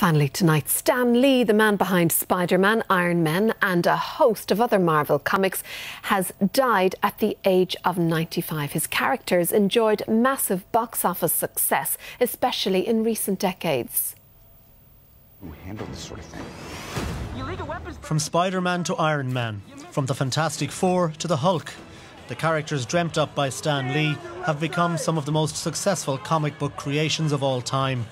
Finally tonight, Stan Lee, the man behind Spider-Man, Iron Man and a host of other Marvel comics, has died at the age of 95. His characters enjoyed massive box office success, especially in recent decades. Who handled this sort of thing? From Spider-Man to Iron Man, from the Fantastic Four to the Hulk, the characters dreamt up by Stan Lee have become some of the most successful comic book creations of all time.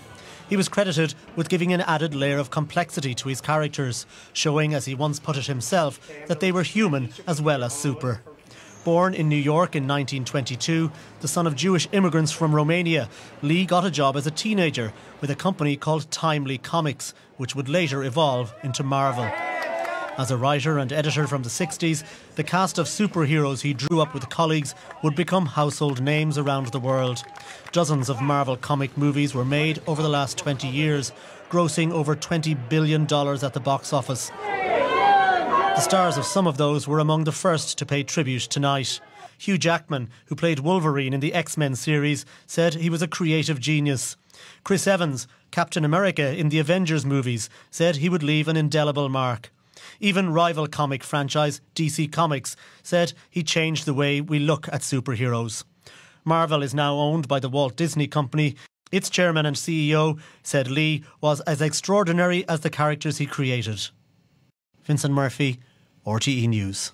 He was credited with giving an added layer of complexity to his characters, showing, as he once put it himself, that they were human as well as super. Born in New York in 1922, the son of Jewish immigrants from Romania, Lee got a job as a teenager with a company called Timely Comics, which would later evolve into Marvel. As a writer and editor from the 60s, the cast of superheroes he drew up with colleagues would become household names around the world. Dozens of Marvel comic movies were made over the last 20 years, grossing over $20 billion at the box office. The stars of some of those were among the first to pay tribute tonight. Hugh Jackman, who played Wolverine in the X Men series, said he was a creative genius. Chris Evans, Captain America in the Avengers movies, said he would leave an indelible mark. Even rival comic franchise DC Comics said he changed the way we look at superheroes. Marvel is now owned by the Walt Disney Company. Its chairman and CEO said Lee was as extraordinary as the characters he created. Vincent Murphy, RTE News.